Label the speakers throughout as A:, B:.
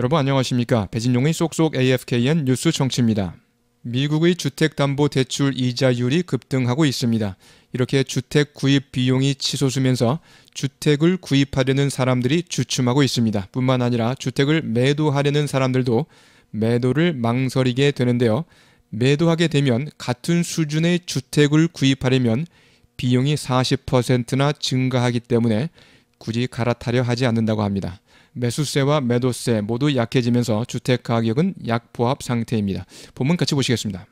A: 여러분 안녕하십니까? 배진용의 쏙쏙 AFKN 뉴스 정치입니다. 미국의 주택담보대출 이자율이 급등하고 있습니다. 이렇게 주택 구입 비용이 치솟으면서 주택을 구입하려는 사람들이 주춤하고 있습니다. 뿐만 아니라 주택을 매도하려는 사람들도 매도를 망설이게 되는데요. 매도하게 되면 같은 수준의 주택을 구입하려면 비용이 40%나 증가하기 때문에 굳이 갈아타려 하지 않는다고 합니다. 매수세와 매도세 모두 약해지면서 주택 가격은 약보합 상태입니다. 본문 같이 보시겠습니다.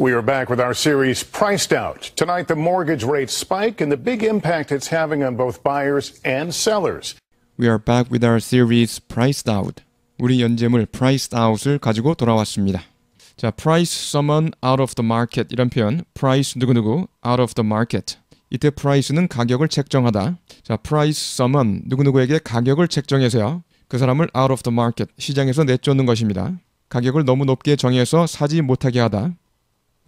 B: We are back with our series Priced Out. Tonight the mortgage rate spike and the big impact it's having on both buyers and sellers.
A: We are back with our series Priced Out. 우리 연재물 Priced Out을 가지고 돌아왔습니다. 자, price someone out of the market 이런 표현, price 누구누구 out of the market 이때 price는 가격을 책정하다. 자, price someone 누구누구에게 가격을 책정해서요. 그 사람을 out of the market 시장에서 내쫓는 것입니다. 가격을 너무 높게 정해서 사지 못하게 하다.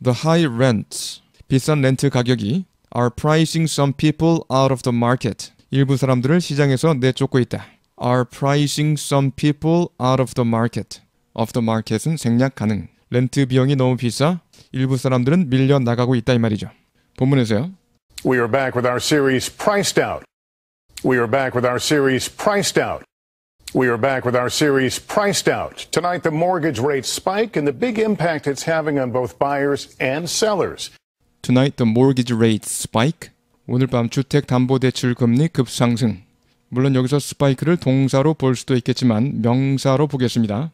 A: The high rent 비싼 렌트 가격이 are pricing some people out of the market 일부 사람들을 시장에서 내쫓고 있다. are pricing some people out of the market of the market은 생략 가능. 렌트 비용이 너무 비싸 일부 사람들은 밀려 나가고 있다 이 말이죠. 본문에서요.
B: We are back with our series Priced Out. We are back with our series Priced Out. We are back with our series Priced Out. Tonight, the mortgage rate spike and the big impact it's having on both buyers and sellers.
A: Tonight, the mortgage rate spike. 오늘 밤 주택 담보 대출 금리 급상승. 물론 여기서 스파이크를 동사로 볼 수도 있겠지만 명사로 보겠습니다.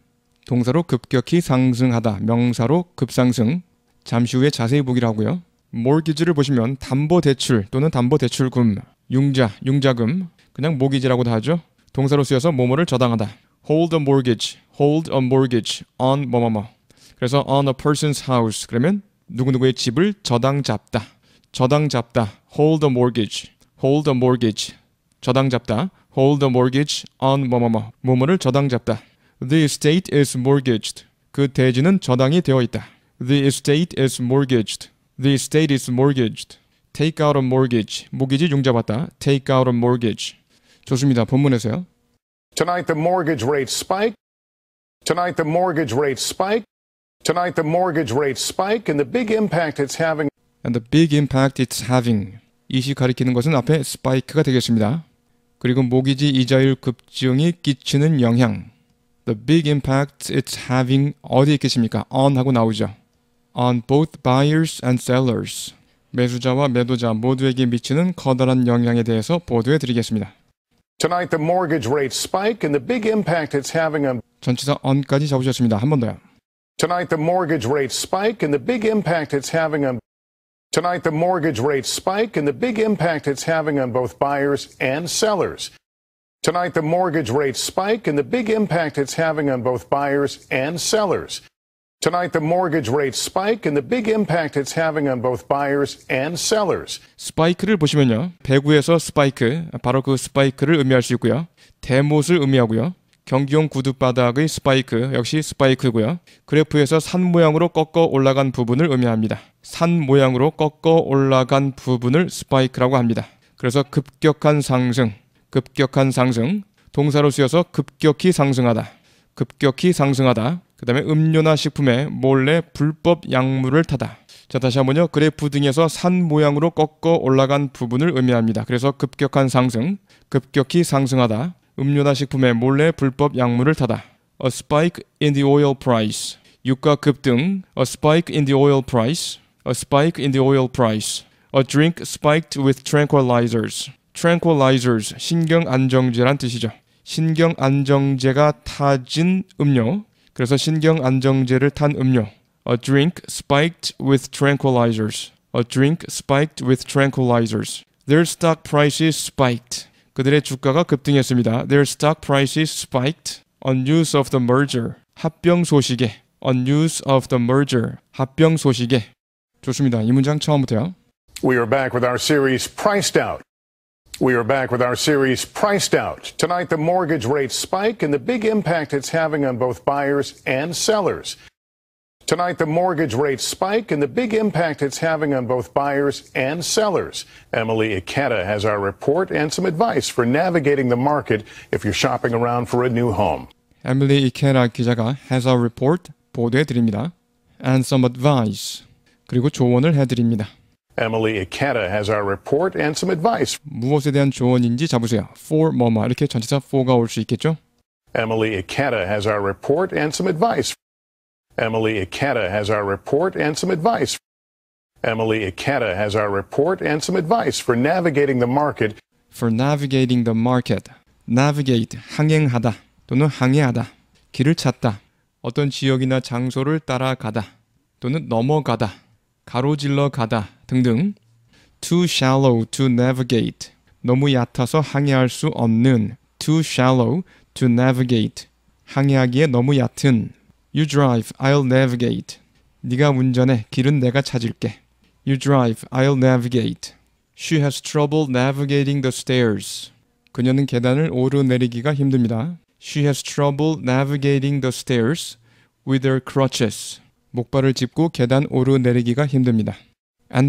A: 동사로 급격히 상승하다, 명사로 급상승. 잠시 후에 자세히 보기로 하고요. mortgage를 보시면 담보 대출 또는 담보 대출금, 융자, 융자금, 그냥 모기지라고 다 하죠. 동사로 쓰여서 뭐뭐를 저당하다. hold a mortgage, hold a mortgage on 뭐뭐뭐. 그래서 on a person's house 그러면 누구누구의 집을 저당 잡다. 저당 잡다. hold a mortgage, hold a mortgage. 저당 잡다. hold a mortgage on 뭐뭐뭐. 뭐뭐를 저당 잡다. The estate is mortgaged. 그 대지는 저당이 되어 있다. The estate is mortgaged. The estate is mortgaged. Take out a mortgage. 모기지 용자받다. Take out a mortgage. 좋습니다. 본문에서요.
B: Tonight the mortgage rate s p i k e Tonight the mortgage rate s p i k e Tonight the mortgage rate spike and the big impact it's having.
A: And the big impact it's having. 이 시 가리키는 것은 앞에 s p i k e 가 되겠습니다. 그리고 모기지 이자율 급증이 끼치는 영향. The big impact it's having 어디 있겠습니까? on 하고 나오죠. on both buyers and sellers. 매수자와 매도자 모두에게 미치는 커다란 영향에 대해서 보도해 드리겠습니다.
B: Tonight the mortgage rate spike and the big impact it's having on
A: 전치사 잡으셨습니다. 더요.
B: Tonight the mortgage rate spike and the big impact it's having on Tonight the mortgage rate spike and the big impact it's having on both buyers and sellers. Tonight the mortgage rate spike and the big impact it's having on both buyers and sellers. Tonight, the mortgage rate spike and the big impact it's having on both buyers and sellers.
A: 스파이크를 보시면요. 배구에서 스파이크, 바로 그 스파이크를 의미할 수 있고요. 대못을 의미하고요. 경기용 구두바닥의 스파이크 역시 스파이크고요. 그래프에서 산 모양으로 꺾어 올라간 부분을 의미합니다. 산 모양으로 꺾어 올라간 부분을 스파이크라고 합니다. 그래서 급격한 상승, 급격한 상승, 동사로 쓰여서 급격히 상승하다, 급격히 상승하다, 그 다음에 음료나 식품에 몰래 불법 약물을 타다. 자 다시 한번요. 그래프 등에서 산 모양으로 꺾어 올라간 부분을 의미합니다. 그래서 급격한 상승, 급격히 상승하다. 음료나 식품에 몰래 불법 약물을 타다. A spike in the oil price. 유가 급등. A spike in the oil price. A spike in the oil price. A drink spiked with tranquilizers. tranquilizers 신경 안정제란 뜻이죠. 신경 안정제가 타진 음료 그래서 신경 안정제를 탄 음료 a drink spiked with tranquilizers a drink spiked with tranquilizers their stock prices spiked 그들의 주가가 급등했습니다. Their stock prices spiked on news of the merger 합병 소식에 on news of the merger 합병 소식에 좋습니다. 이 문장 처음부터요.
B: We are back with our series Priced Out we are back with our series Priced Out. Tonight, the mortgage rate spike and the big impact it's having on both buyers and sellers. Tonight, the mortgage rate spike and the big impact it's having on both buyers and sellers. Emily Ikeda has our report and some advice for navigating the market if you're shopping around for a new home.
A: Emily Ikeda 기자가 has our report 보도해드립니다. And some advice 그리고 조언을 해드립니다.
B: Emily Ikeda has our
A: report and some advice. 무엇에 대한 조언인지 잡으세요. For 뭐뭐 이렇게 전치사 for가 올 수 있겠죠?
B: Emily Ikeda has our report and some advice. Emily Ikeda has our report and some advice. Emily Ikeda has our report and some advice for navigating the market.
A: For navigating the market. navigate 항행하다 또는 항해하다. 길을 찾다. 어떤 지역이나 장소를 따라가다 또는 넘어가다. 가로질러 가다 등등 too shallow to navigate 너무 얕아서 항해할 수 없는 too shallow to navigate 항해하기에 너무 얕은 you drive I'll navigate 네가 운전해 길은 내가 찾을게 you drive I'll navigate she has trouble navigating the stairs 그녀는 계단을 오르내리기가 힘듭니다 she has trouble navigating the stairs with her crutches 목발을 짚고 계단 오르내리기가 힘듭니다 안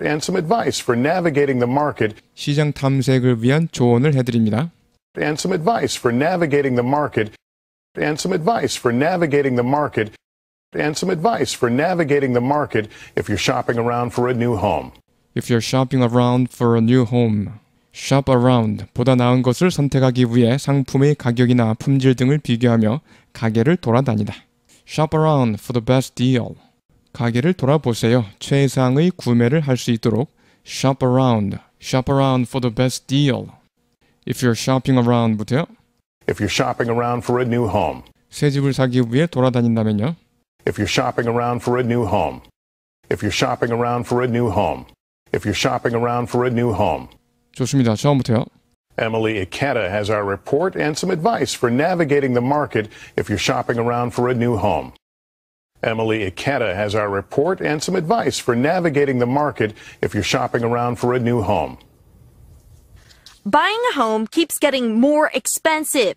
B: and some advice for navigating the market
A: 시장 탐색을 위한 조언을 해드립니다.
B: and some advice for navigating the market and some advice for navigating the market and some advice for navigating the market if you're shopping around for a new
A: home. If you're shopping around for a new home. shop around 보다 나은 것을 선택하기 위해 상품의 가격이나 품질 등을 비교하며 가게를 돌아다니다. shop around for the best deal. 가게를 돌아보세요. 최상의 구매를 할 수 있도록 shop around, shop around for the best deal. If you're shopping around부터요.
B: If you're shopping around for a new home.
A: 새 집을 사기 위해
B: 돌아다닌다면요. If you're shopping around for a new home. If you're shopping around for a new home. If you're shopping around for a new home. 좋습니다. 처음부터요. Emily Ikeda has our report and some advice for navigating the market if you're shopping around for a new home. Emily Ikeda has our report and some advice for navigating the market
A: if you're shopping around for a new home.
B: Buying a home keeps getting more expensive.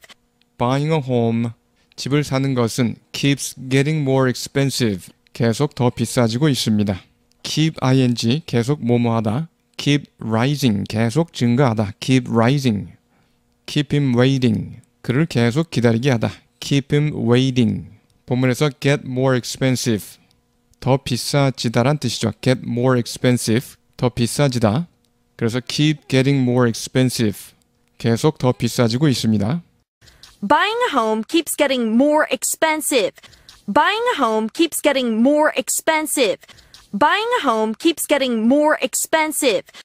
A: Buying a home, 집을 사는 것은 keeps getting more expensive, 계속 더 비싸지고 있습니다. keep ing 계속 뭐뭐하다, keep rising 계속 증가하다, keep rising, keep him waiting 그를 계속 기다리게 하다, keep him waiting. 본문에서 get more expensive 더 비싸지다란 뜻이죠. get more expensive 더 비싸지다. 그래서 keep getting more expensive 계속 더 비싸지고 있습니다.
B: Buying a home keeps getting more expensive. Buying a home keeps getting more expensive. Buying a home keeps getting more expensive.